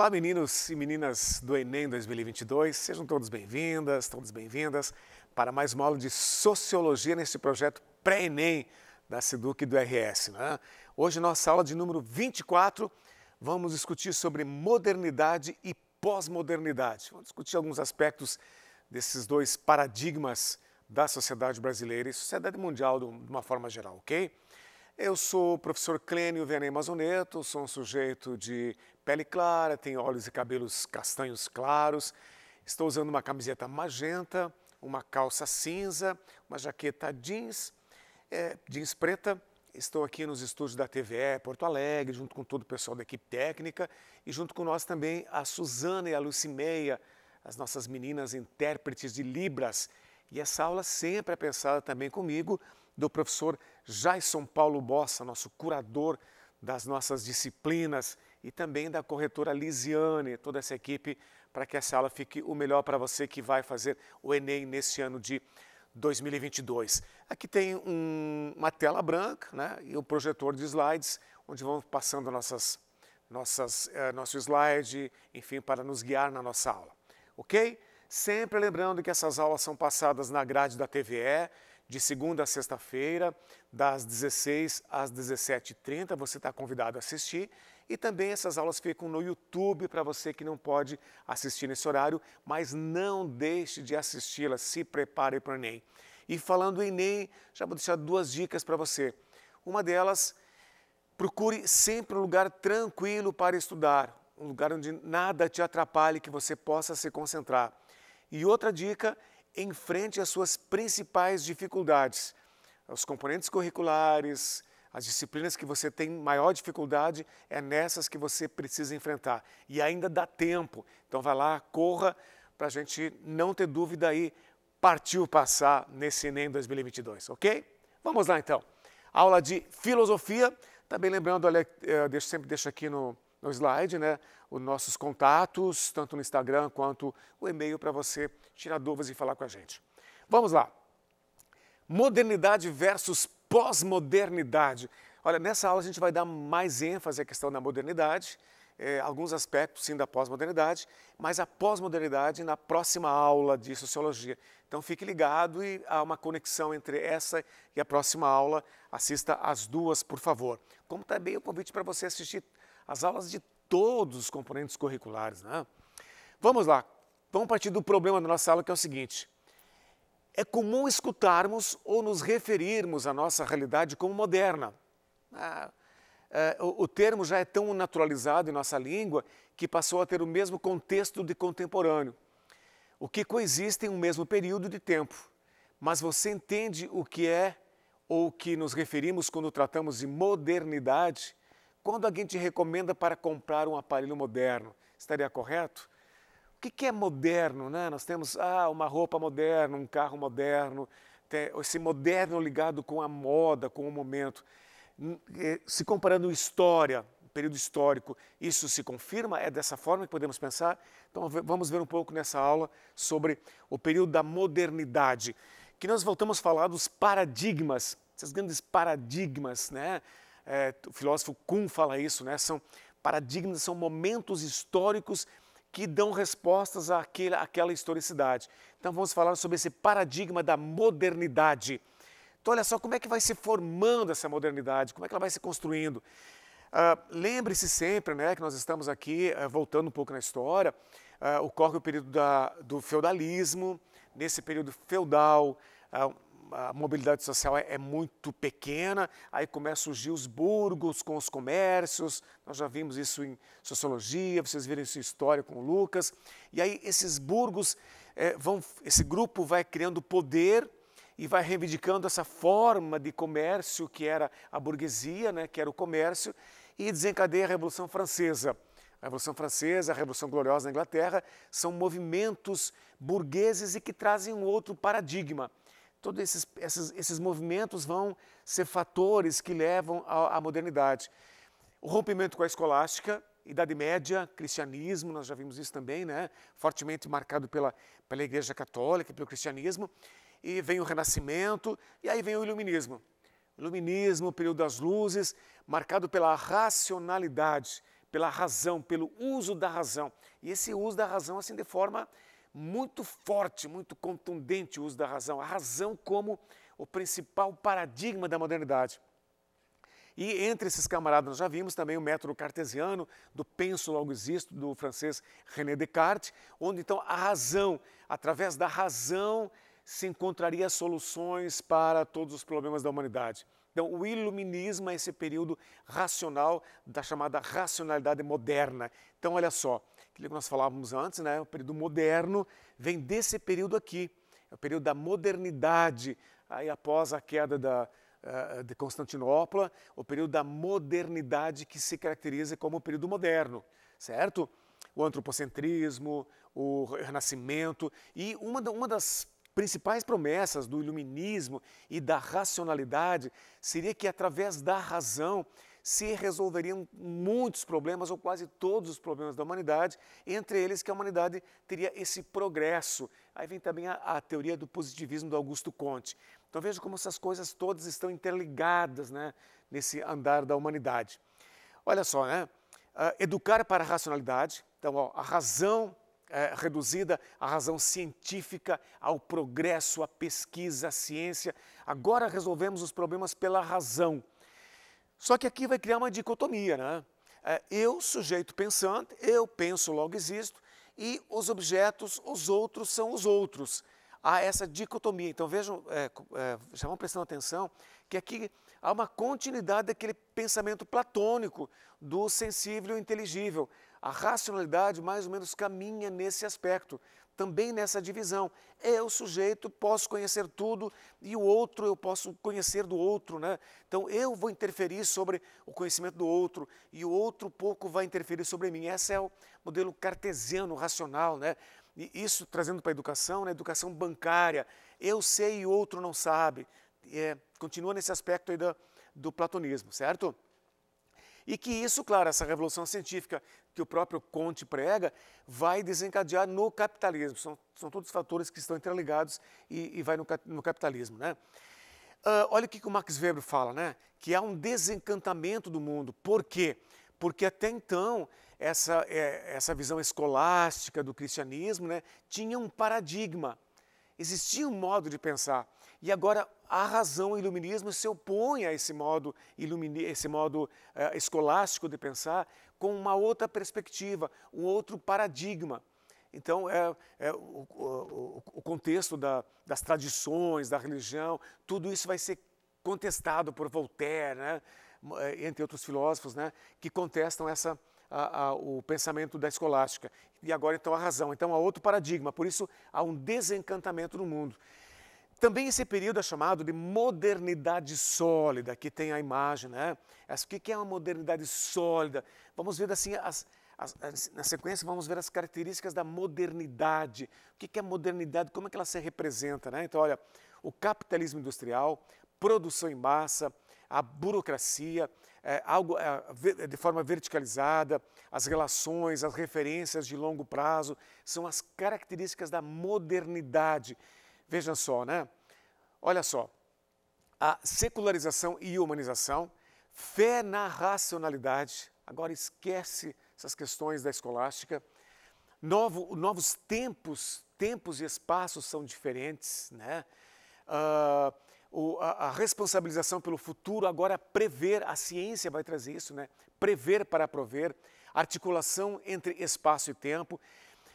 Olá, meninos e meninas do Enem 2022, sejam todos bem-vindas, todos bem-vindas para mais uma aula de Sociologia neste projeto pré-Enem da SEDUC e do RS. Né? Hoje, nossa aula de número 24, vamos discutir sobre modernidade e pós-modernidade. Vamos discutir alguns aspectos desses dois paradigmas da sociedade brasileira e sociedade mundial de uma forma geral, ok? Eu sou o professor Clênio Vianney Mazoneto, sou um sujeito de pele clara, tem olhos e cabelos castanhos claros. Estou usando uma camiseta magenta, uma calça cinza, uma jaqueta jeans, é, jeans preta. Estou aqui nos estúdios da TVE Porto Alegre, junto com todo o pessoal da equipe técnica e junto com nós também a Suzana e a Lucimeia, as nossas meninas intérpretes de Libras. E essa aula sempre é pensada também comigo, do professor Jaison Paulo Bossa, nosso curador das nossas disciplinas e também da corretora Lisiane, toda essa equipe, para que essa aula fique o melhor para você que vai fazer o Enem nesse ano de 2022. Aqui tem um, uma tela branca né, e um projetor de slides, onde vamos passando nossas, nossas, eh, nosso slide, enfim, para nos guiar na nossa aula. Ok? Sempre lembrando que essas aulas são passadas na grade da TVE, de segunda a sexta-feira, das 16 às 17h30. Você está convidado a assistir. E também essas aulas ficam no YouTube para você que não pode assistir nesse horário, mas não deixe de assisti-las, se prepare para o Enem. E falando em Enem, já vou deixar duas dicas para você. Uma delas, procure sempre um lugar tranquilo para estudar, um lugar onde nada te atrapalhe, que você possa se concentrar. E outra dica, enfrente as suas principais dificuldades, os componentes curriculares, as disciplinas que você tem maior dificuldade é nessas que você precisa enfrentar. E ainda dá tempo. Então vai lá, corra, para a gente não ter dúvida aí. Partiu passar nesse Enem 2022, ok? Vamos lá então. Aula de filosofia. Também lembrando, olha, eh, eu sempre deixo aqui no, no slide, né? Os nossos contatos, tanto no Instagram quanto o e-mail para você tirar dúvidas e falar com a gente. Vamos lá. Modernidade versus pós-modernidade. Olha, nessa aula a gente vai dar mais ênfase à questão da modernidade, eh, alguns aspectos sim da pós-modernidade, mas a pós-modernidade na próxima aula de sociologia. Então fique ligado e há uma conexão entre essa e a próxima aula. Assista as duas, por favor. Como também o convite para você assistir as aulas de todos os componentes curriculares. Né? Vamos lá, vamos partir do problema da nossa aula que é o seguinte. É comum escutarmos ou nos referirmos à nossa realidade como moderna. Ah, é, o termo já é tão naturalizado em nossa língua que passou a ter o mesmo contexto de contemporâneo, o que coexiste em um mesmo período de tempo. Mas você entende o que é ou o que nos referimos quando tratamos de modernidade? Quando alguém te recomenda para comprar um aparelho moderno, estaria correto? o que, que é moderno, né? Nós temos ah, uma roupa moderna, um carro moderno, esse moderno ligado com a moda, com o momento. Hum, é, se comparando história, período histórico, isso se confirma? É dessa forma que podemos pensar? Então vamos ver um pouco nessa aula sobre o período da modernidade, que nós voltamos a falar dos paradigmas, esses grandes paradigmas, né? É, o filósofo Kuhn fala isso, né? São paradigmas, são momentos históricos que dão respostas àquele, àquela historicidade. Então vamos falar sobre esse paradigma da modernidade. Então olha só como é que vai se formando essa modernidade, como é que ela vai se construindo. Uh, Lembre-se sempre né, que nós estamos aqui, uh, voltando um pouco na história, uh, ocorre o período da, do feudalismo, nesse período feudal, a mobilidade social é, é, muito pequena, aí começam a surgir os burgos com os comércios, nós já vimos isso em sociologia, vocês viram isso em história com o Lucas, e aí esses burgos, é, vão, esse grupo vai criando poder e vai reivindicando essa forma de comércio que era a burguesia, né, que era o comércio, e desencadeia a Revolução Francesa. A Revolução Francesa, a Revolução Gloriosa na Inglaterra, são movimentos burgueses e que trazem um outro paradigma todos esses, esses, esses movimentos vão ser fatores que levam à, à modernidade. O rompimento com a escolástica, Idade Média, cristianismo, nós já vimos isso também, né? fortemente marcado pela, pela Igreja Católica, pelo cristianismo, e vem o Renascimento, e aí vem o Iluminismo. Iluminismo, período das luzes, marcado pela racionalidade, pela razão, pelo uso da razão. E esse uso da razão, assim, de forma muito forte, muito contundente o uso da razão, a razão como o principal paradigma da modernidade. E entre esses camaradas nós já vimos também o método cartesiano do penso logo existo do francês René Descartes, onde então a razão, através da razão, se encontraria soluções para todos os problemas da humanidade. Então, o iluminismo é esse período racional da chamada racionalidade moderna. Então, olha só, aquilo que nós falávamos antes, né? O período moderno vem desse período aqui, é o período da modernidade, aí após a queda da, eh, de Constantinopla, o período da modernidade que se caracteriza como o período moderno, certo? O antropocentrismo, o renascimento e uma, uma das principais promessas do iluminismo e da racionalidade seria que através da razão se resolveriam muitos problemas ou quase todos os problemas da humanidade, entre eles que a humanidade teria esse progresso. Aí vem também a, a teoria do positivismo do Augusto Conte. Então veja como essas coisas todas estão interligadas né, nesse andar da humanidade. Olha só, né? Uh, educar para a racionalidade, então ó, a razão é, reduzida à razão científica, ao progresso, à pesquisa, à ciência. Agora resolvemos os problemas pela razão. Só que aqui vai criar uma dicotomia, né? É, eu, sujeito pensante, eu penso, logo existo, e os objetos, os outros são os outros. Há essa dicotomia. Então vejam, é, é, prestando atenção que aqui há uma continuidade daquele pensamento platônico do sensível e inteligível. A racionalidade mais ou menos caminha nesse aspecto, também nessa divisão. Eu, é sujeito, posso conhecer tudo e o outro eu posso conhecer do outro, né? Então eu vou interferir sobre o conhecimento do outro e o outro pouco vai interferir sobre mim. Esse é o modelo cartesiano, racional, né? E isso trazendo para a educação, né? Educação bancária. Eu sei e o outro não sabe. É, continua nesse aspecto aí do, do platonismo, certo? E que isso, claro, essa revolução científica que o próprio Conte prega, vai desencadear no capitalismo. São, são todos fatores que estão interligados e, e vai no, no, capitalismo. Né? Uh, olha o que, que o Max Weber fala, né? que há um desencantamento do mundo. Por quê? Porque até então essa, é, essa visão escolástica do cristianismo né, tinha um paradigma, existia um modo de pensar. E agora a razão, e o iluminismo, se opõe a esse modo, ilumini, esse modo eh, escolástico de pensar com uma outra perspectiva, um outro paradigma. Então, é, é o, o, o, contexto da, das tradições, da religião, tudo isso vai ser contestado por Voltaire, né? Eh, entre outros filósofos, né? que contestam essa, a, a, o pensamento da escolástica. E agora, então, a razão. Então, há outro paradigma. Por isso, há um desencantamento no mundo. Também esse período é chamado de modernidade sólida, que tem a imagem, né? O que é uma modernidade sólida? Vamos ver assim, as, as, as, na sequência vamos ver as características da modernidade. O que é modernidade? Como é que ela se representa, né? Então, olha, o capitalismo industrial, produção em massa, a burocracia, é, algo é, de forma verticalizada, as relações, as referências de longo prazo, são as características da modernidade Vejam só, né? Olha só, a secularização e humanização, fé na racionalidade, agora esquece essas questões da escolástica, Novo, novos tempos, tempos e espaços são diferentes, né? Uh, o, a, a, responsabilização pelo futuro agora prever, a ciência vai trazer isso, né? Prever para prover, articulação entre espaço e tempo.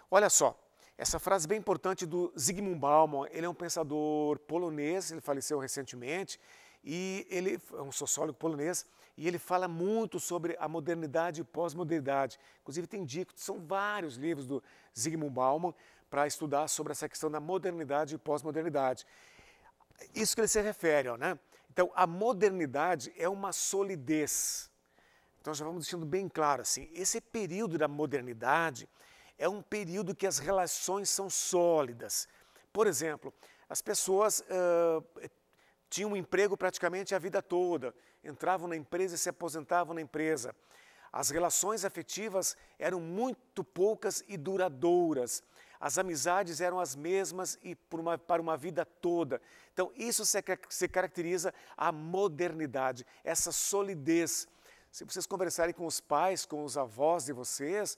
Olha só, essa frase bem importante do Zygmunt Bauman, ele é um pensador polonês, ele faleceu recentemente, e ele é um sociólogo polonês, e ele fala muito sobre a modernidade e pós-modernidade. Inclusive tem dicas, são vários livros do Zygmunt Bauman para estudar sobre essa questão da modernidade e pós-modernidade. Isso que ele se refere, ó, né? Então, a modernidade é uma solidez. Então, já vamos deixando bem claro assim, esse período da modernidade é um período que as relações são sólidas. Por exemplo, as pessoas uh, tinham um emprego praticamente a vida toda, entravam na empresa e se aposentavam na empresa. As relações afetivas eram muito poucas e duradouras. As amizades eram as mesmas e uma, para uma vida toda. Então, isso se, se caracteriza a modernidade, essa solidez. Se vocês conversarem com os pais, com os avós de vocês,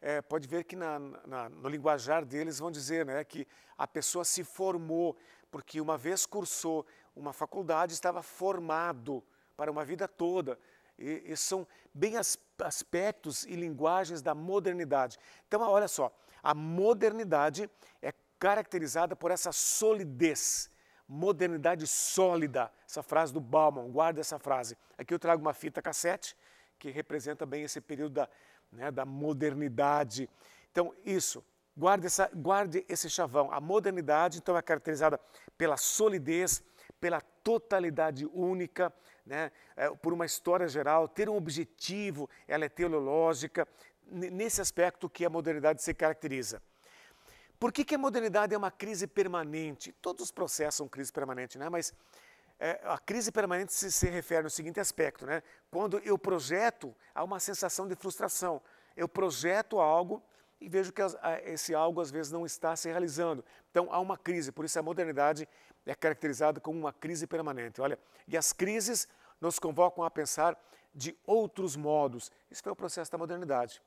é, pode ver que na, na, no linguajar deles vão dizer né, que a pessoa se formou, porque uma vez cursou uma faculdade, estava formado para uma vida toda. E, e são bem as, aspectos e linguagens da modernidade. Então, olha só, a modernidade é caracterizada por essa solidez, modernidade sólida. Essa frase do Bauman, guarda essa frase. Aqui eu trago uma fita cassete que representa bem esse período da, né, da modernidade. Então, isso, guarde, essa, guarde esse chavão. A modernidade, então, é caracterizada pela solidez, pela totalidade única, né, é, por uma história geral, ter um objetivo, ela é teológica nesse aspecto que a modernidade se caracteriza. Por que, que a modernidade é uma crise permanente? Todos os processos são crise permanente, né? mas é, a crise permanente se, se, refere no seguinte aspecto, né? Quando eu projeto, há uma sensação de frustração. Eu projeto algo e vejo que as, a, esse algo às vezes não está se realizando. Então há uma crise, por isso a modernidade é caracterizada como uma crise permanente. Olha, e as crises nos convocam a pensar de outros modos. Isso foi o processo da modernidade.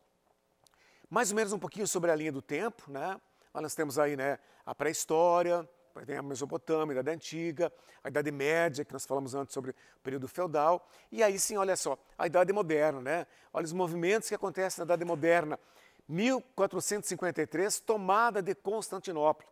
Mais ou menos um pouquinho sobre a linha do tempo, né? nós temos aí, né, a pré-história, tem a Mesopotâmia, a Idade Antiga, a Idade Média, que nós falamos antes sobre o período feudal, e aí sim, olha só, a Idade Moderna, né? Olha os movimentos que acontecem na Idade Moderna. 1453, tomada de Constantinopla.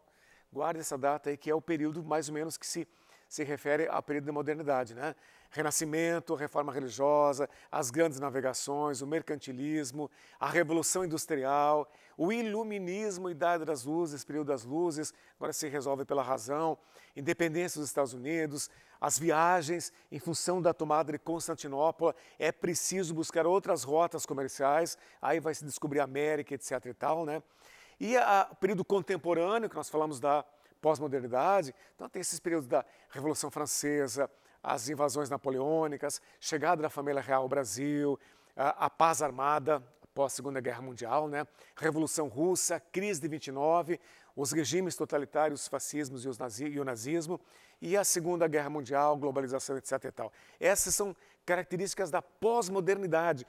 Guarde essa data aí, que é o período mais ou menos que se se refere ao período da modernidade, né? Renascimento, reforma religiosa, as grandes navegações, o mercantilismo, a revolução industrial, o iluminismo, idade das luzes, período das luzes, agora se resolve pela razão, independência dos Estados Unidos, as viagens em função da tomada de Constantinopla, é preciso buscar outras rotas comerciais, aí vai se descobrir a América, etc e tal, né? E o período contemporâneo, que nós falamos da pós-modernidade. Então, tem esses períodos da Revolução Francesa, as invasões napoleônicas, chegada da família real ao Brasil, a, a paz armada pós Segunda Guerra Mundial, né? Revolução Russa, crise de 29, os regimes totalitários, os fascismos e, os nazi e o nazismo, e a Segunda Guerra Mundial, globalização, etc. E tal. Essas são características da pós-modernidade.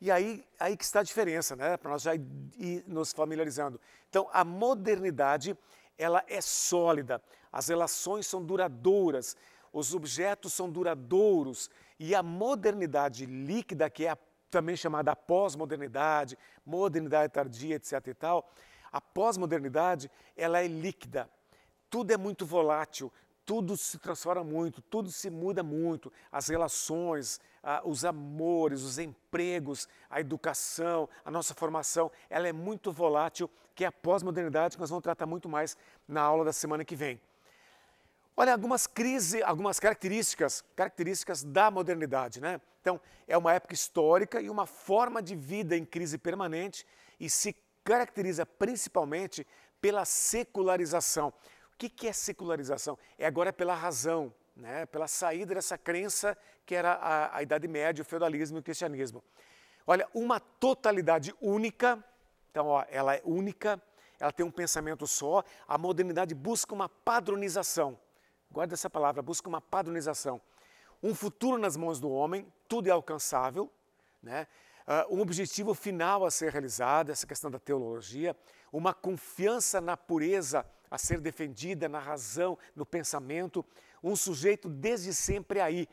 E aí, aí que está a diferença, né? Para nós já ir nos familiarizando. Então, a modernidade ela é sólida, as relações são duradouras, os objetos são duradouros e a modernidade líquida, que é a, também chamada pós-modernidade, modernidade tardia, etc. e tal, a pós-modernidade ela é líquida. Tudo é muito volátil, tudo se transforma muito, tudo se muda muito. As relações, os amores, os empregos, a educação, a nossa formação, ela é muito volátil, que é a pós-modernidade que nós vamos tratar muito mais na aula da semana que vem. Olha, algumas crises, algumas características, características da modernidade, né? Então, é uma época histórica e uma forma de vida em crise permanente e se caracteriza principalmente pela secularização. O que, que é secularização? É agora pela razão, né? pela saída dessa crença que era a, a Idade Média, o feudalismo e o cristianismo. Olha, uma totalidade única, então ó, ela é única, ela tem um pensamento só, a modernidade busca uma padronização. Guarda essa palavra, busca uma padronização. Um futuro nas mãos do homem, tudo é alcançável, né? Uh, um objetivo final a ser realizado, essa questão da teologia, uma confiança na pureza a ser defendida na razão, no pensamento, um sujeito desde sempre aí,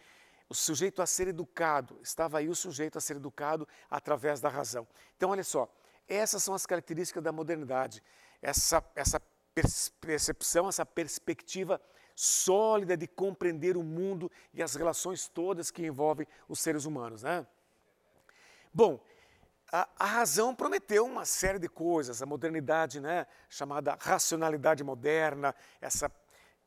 o sujeito a ser educado, estava aí o sujeito a ser educado através da razão. Então, olha só, essas são as características da modernidade, essa, essa percepção, essa perspectiva sólida de compreender o mundo e as relações todas que envolvem os seres humanos, né? Bom, a, a razão prometeu uma série de coisas, a modernidade, né, chamada racionalidade moderna, essa,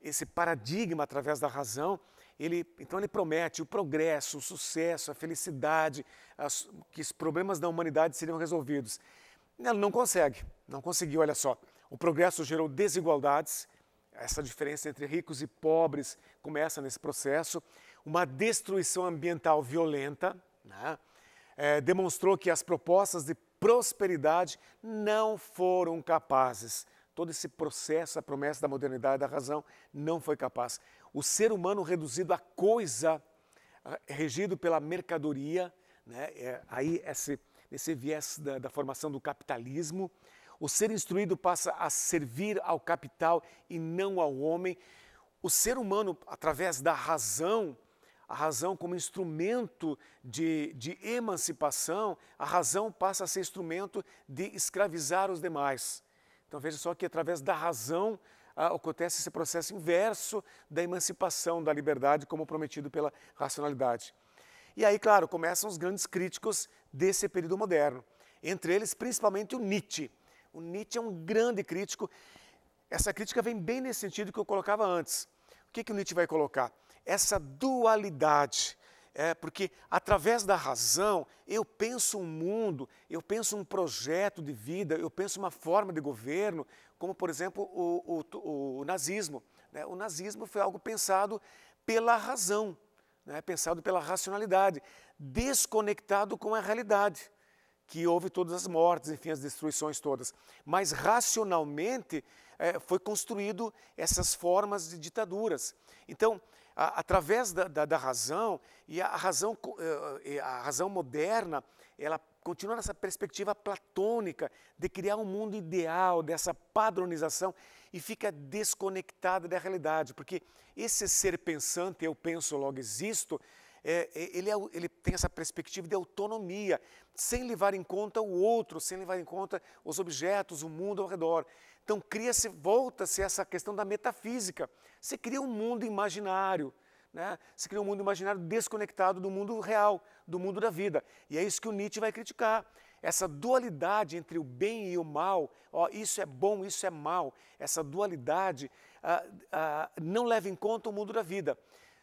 esse paradigma através da razão, ele, então ele promete o progresso, o sucesso, a felicidade, as, que os problemas da humanidade seriam resolvidos. Ela não consegue, não conseguiu, olha só. O progresso gerou desigualdades, essa diferença entre ricos e pobres começa nesse processo, uma destruição ambiental violenta, né? é, demonstrou que as propostas de prosperidade não foram capazes. Todo esse processo, a promessa da modernidade da razão, não foi capaz. O ser humano reduzido à coisa, regido pela mercadoria, né? É, aí esse, esse viés da, da formação do capitalismo, o ser instruído passa a servir ao capital e não ao homem. O ser humano, através da razão, a razão como instrumento de, de emancipação, a razão passa a ser instrumento de escravizar os demais. Então veja só que através da razão ah, acontece esse processo inverso da emancipação, da liberdade, como prometido pela racionalidade. E aí, claro, começam os grandes críticos desse período moderno, entre eles principalmente o Nietzsche. O Nietzsche é um grande crítico. Essa crítica vem bem nesse sentido que eu colocava antes. O que, que o Nietzsche vai colocar? essa dualidade. É, porque através da razão eu penso um mundo, eu penso um projeto de vida, eu penso uma forma de governo, como por exemplo o, o, o nazismo. Né? O nazismo foi algo pensado pela razão, né? pensado pela racionalidade, desconectado com a realidade, que houve todas as mortes, enfim, as destruições todas. Mas racionalmente é, foi construído essas formas de ditaduras. Então, a, através da, da, da, razão, e a razão, é, é, a razão moderna, ela continua nessa perspectiva platônica de criar um mundo ideal, dessa padronização, e fica desconectada da realidade, porque esse ser pensante, eu penso, logo existo, é, é ele, é, ele, tem essa perspectiva de autonomia, sem levar em conta o outro, sem levar em conta os objetos, o mundo ao redor. Então cria-se, volta-se essa questão da metafísica. Você cria um mundo imaginário, né? Você cria um mundo imaginário desconectado do mundo real, do mundo da vida. E é isso que o Nietzsche vai criticar. Essa dualidade entre o bem e o mal, ó, isso é bom, isso é mal, essa dualidade ah, ah, não leva em conta o mundo da vida.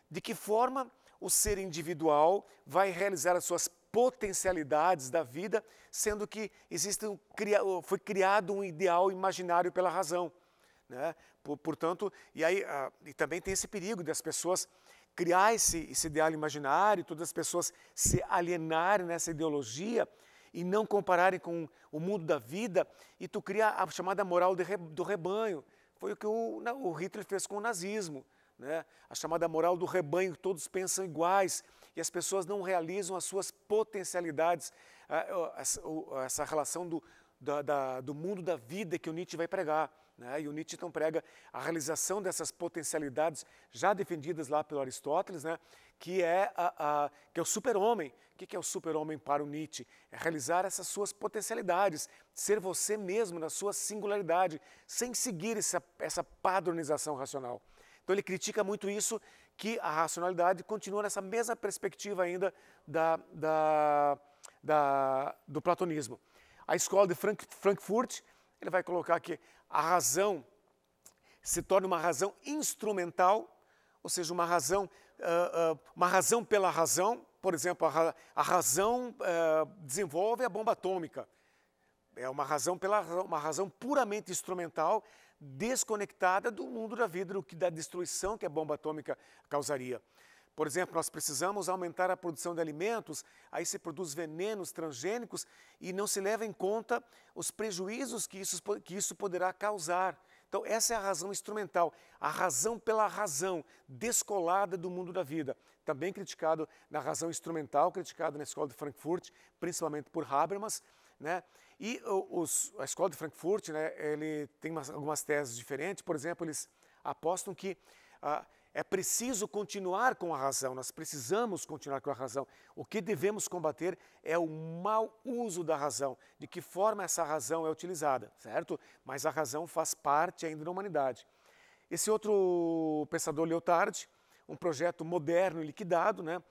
De que forma o ser individual vai realizar as suas potencialidades da vida, sendo que existe um, foi criado um ideal imaginário pela razão. Né? Portanto, e, aí, ah, e também tem esse perigo das pessoas criar esse, esse ideal imaginário, todas as pessoas se alienarem nessa ideologia e não compararem com o mundo da vida, e tu cria a chamada moral re, do rebanho. Foi o que o, o Hitler fez com o nazismo. Né? A chamada moral do rebanho, todos pensam iguais, e as pessoas não realizam as suas potencialidades, ah, essa relação do, da, da, do mundo da vida que o Nietzsche vai pregar. Né? E o Nietzsche então prega a realização dessas potencialidades já defendidas lá pelo Aristóteles, né? que, é a, a, que é o super-homem. O que é o super-homem para o Nietzsche? É realizar essas suas potencialidades, ser você mesmo na sua singularidade, sem seguir essa, essa padronização racional. Então ele critica muito isso, que a racionalidade continua nessa mesma perspectiva ainda da, da, da, do platonismo. A escola de Frank, Frankfurt, ele vai colocar que a razão se torna uma razão instrumental, ou seja, uma razão, uh, uh, uma razão pela razão. Por exemplo, a, ra a razão uh, desenvolve a bomba atômica. É uma razão pela razão, uma razão puramente instrumental desconectada do mundo da vida, do que da destruição que a bomba atômica causaria. Por exemplo, nós precisamos aumentar a produção de alimentos, aí se produz venenos transgênicos e não se leva em conta os prejuízos que isso, que isso poderá causar. Então, essa é a razão instrumental, a razão pela razão, descolada do mundo da vida. Também criticado na razão instrumental, criticado na escola de Frankfurt, principalmente por Habermas, né? E os, a escola de Frankfurt, né, ele tem umas, algumas teses diferentes. Por exemplo, eles apostam que ah, é preciso continuar com a razão, nós precisamos continuar com a razão. O que devemos combater é o mau uso da razão, de que forma essa razão é utilizada, certo? Mas a razão faz parte ainda da humanidade. Esse outro pensador, Leotard, um projeto moderno e liquidado, né?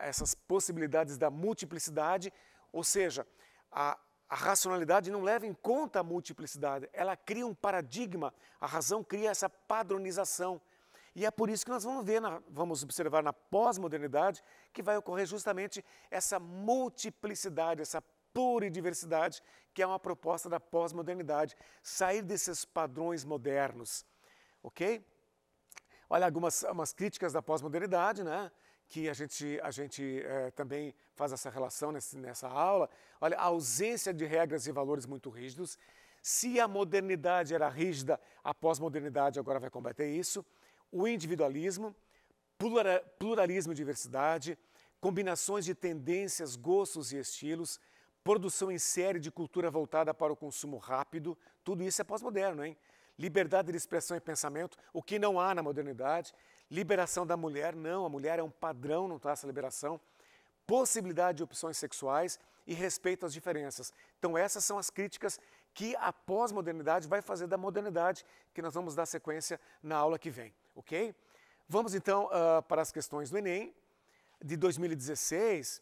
essas possibilidades da multiplicidade, ou seja, a, a racionalidade não leva em conta a multiplicidade, ela cria um paradigma, a razão cria essa padronização. E é por isso que nós vamos ver, na, vamos observar na pós-modernidade que vai ocorrer justamente essa multiplicidade, essa pluridiversidade, que é uma proposta da pós-modernidade, sair desses padrões modernos, ok? Olha algumas críticas da pós-modernidade, né? que a gente, a gente é, também faz essa relação nesse, nessa aula. Olha, a ausência de regras e valores muito rígidos. Se a modernidade era rígida, a pós-modernidade agora vai combater isso. O individualismo, pluralismo e diversidade, combinações de tendências, gostos e estilos, produção em série de cultura voltada para o consumo rápido, tudo isso é pós-moderno, hein? Liberdade de expressão e pensamento, o que não há na modernidade, Liberação da mulher, não, a mulher é um padrão, não tá essa liberação. Possibilidade de opções sexuais e respeito às diferenças. Então, essas são as críticas que a pós-modernidade vai fazer da modernidade, que nós vamos dar sequência na aula que vem, ok? Vamos então uh, para as questões do Enem de 2016.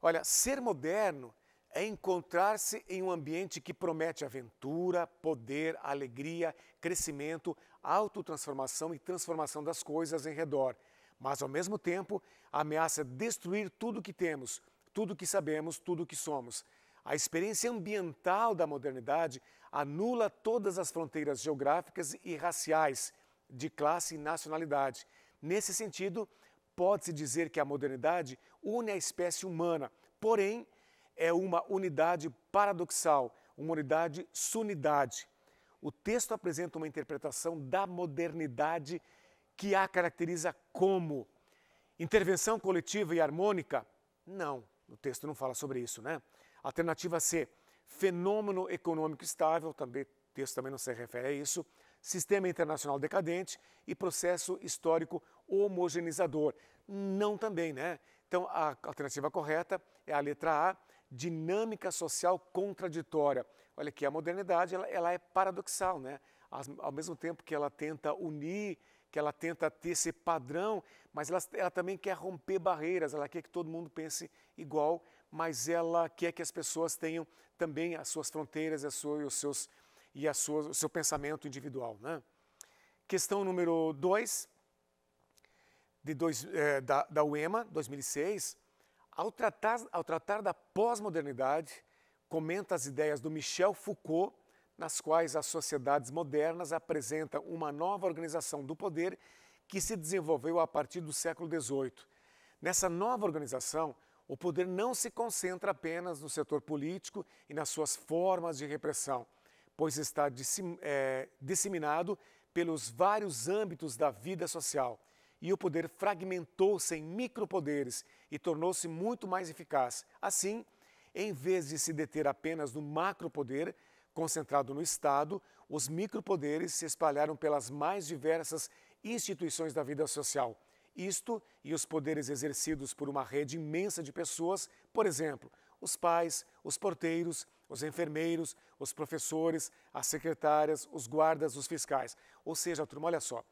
Olha, ser moderno é encontrar-se em um ambiente que promete aventura, poder, alegria, crescimento, autotransformação e transformação das coisas em redor, mas ao mesmo tempo ameaça é destruir tudo que temos, tudo que sabemos, tudo que somos. A experiência ambiental da modernidade anula todas as fronteiras geográficas e raciais, de classe e nacionalidade. Nesse sentido, pode-se dizer que a modernidade une a espécie humana, porém, é uma unidade paradoxal, uma unidade sunidade o texto apresenta uma interpretação da modernidade que a caracteriza como intervenção coletiva e harmônica? Não, o texto não fala sobre isso, né? Alternativa C, fenômeno econômico estável, também, o texto também não se refere a isso, sistema internacional decadente e processo histórico homogeneizador. Não também, né? Então, a alternativa correta é a letra A, dinâmica social contraditória. Olha que a modernidade ela, ela é paradoxal, né? As, ao mesmo tempo que ela tenta unir, que ela tenta ter esse padrão, mas ela, ela também quer romper barreiras, ela quer que todo mundo pense igual, mas ela quer que as pessoas tenham também as suas fronteiras a sua, e, os seus, e a sua, o seu pensamento individual. Né? Questão número 2, de dois, é, da, da UEMA, 2006. Ao tratar, ao tratar da pós-modernidade, comenta as ideias do Michel Foucault, nas quais as sociedades modernas apresentam uma nova organização do poder que se desenvolveu a partir do século XVIII. Nessa nova organização, o poder não se concentra apenas no setor político e nas suas formas de repressão, pois está é, disseminado pelos vários âmbitos da vida social. E o poder fragmentou-se em micropoderes e tornou-se muito mais eficaz. Assim, em vez de se deter apenas no macropoder, concentrado no Estado, os micropoderes se espalharam pelas mais diversas instituições da vida social. Isto e os poderes exercidos por uma rede imensa de pessoas, por exemplo, os pais, os porteiros, os enfermeiros, os professores, as secretárias, os guardas, os fiscais. Ou seja, turma, olha só,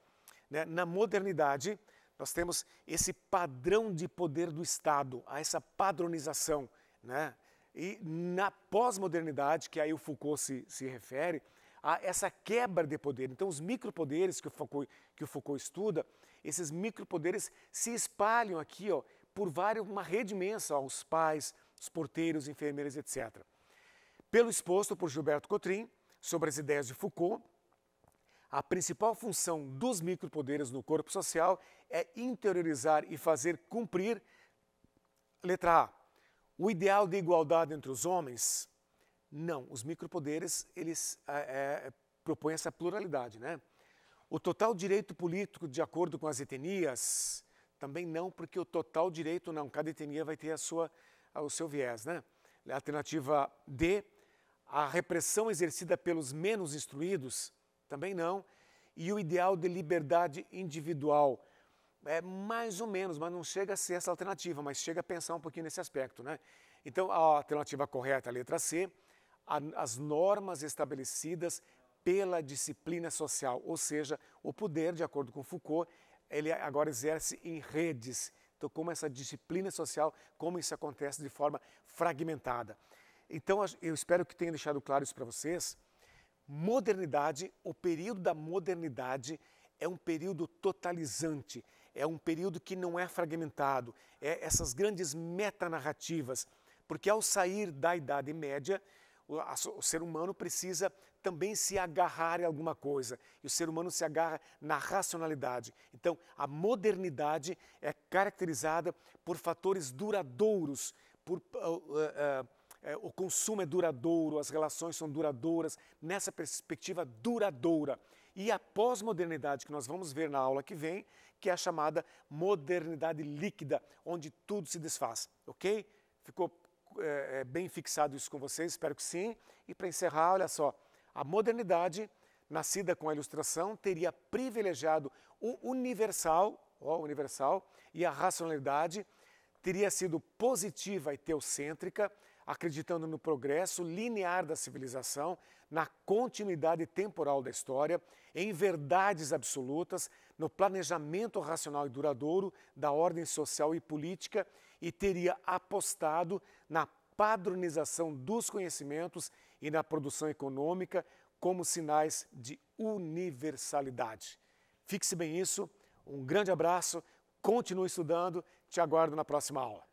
né? na modernidade nós temos esse padrão de poder do Estado, a essa padronização, né? E na pós-modernidade, que aí o Foucault se, se refere, a essa quebra de poder. Então, os micropoderes que o Foucault, que o Foucault estuda, esses micropoderes se espalham aqui ó, por várias, uma rede imensa, ó, os pais, os porteiros, enfermeiras, etc. Pelo exposto por Gilberto Cotrim sobre as ideias de Foucault, a principal função dos micropoderes no corpo social é interiorizar e fazer cumprir, letra A, o ideal de igualdade entre os homens, não. Os micropoderes, eles é, é, propõem essa pluralidade, né? O total direito político, de acordo com as etnias, também não, porque o total direito não. Cada etnia vai ter a sua, o seu viés, né? Alternativa D, a repressão exercida pelos menos instruídos, também não. E o ideal de liberdade individual, é mais ou menos, mas não chega a ser essa alternativa, mas chega a pensar um pouquinho nesse aspecto. Né? Então, a alternativa correta, a letra C, a, as normas estabelecidas pela disciplina social, ou seja, o poder, de acordo com Foucault, ele agora exerce em redes. Então, como essa disciplina social, como isso acontece de forma fragmentada. Então, eu espero que tenha deixado claro isso para vocês. Modernidade, o período da modernidade é um período totalizante, é um período que não é fragmentado, é essas grandes metanarrativas, porque ao sair da Idade Média, o, a, o ser humano precisa também se agarrar em alguma coisa, e o ser humano se agarra na racionalidade. Então, a modernidade é caracterizada por fatores duradouros, por. Uh, uh, o consumo é duradouro, as relações são duradouras, nessa perspectiva duradoura e a pós-modernidade, que nós vamos ver na aula que vem, que é a chamada modernidade líquida, onde tudo se desfaz, ok? Ficou é, é, bem fixado isso com vocês? Espero que sim. E para encerrar, olha só, a modernidade, nascida com a ilustração, teria privilegiado o universal, ó, universal, e a racionalidade teria sido positiva e teocêntrica, acreditando no progresso linear da civilização, na continuidade temporal da história, em verdades absolutas, no planejamento racional e duradouro da ordem social e política e teria apostado na padronização dos conhecimentos e na produção econômica como sinais de universalidade. Fixe bem isso, um grande abraço, continue estudando, te aguardo na próxima aula.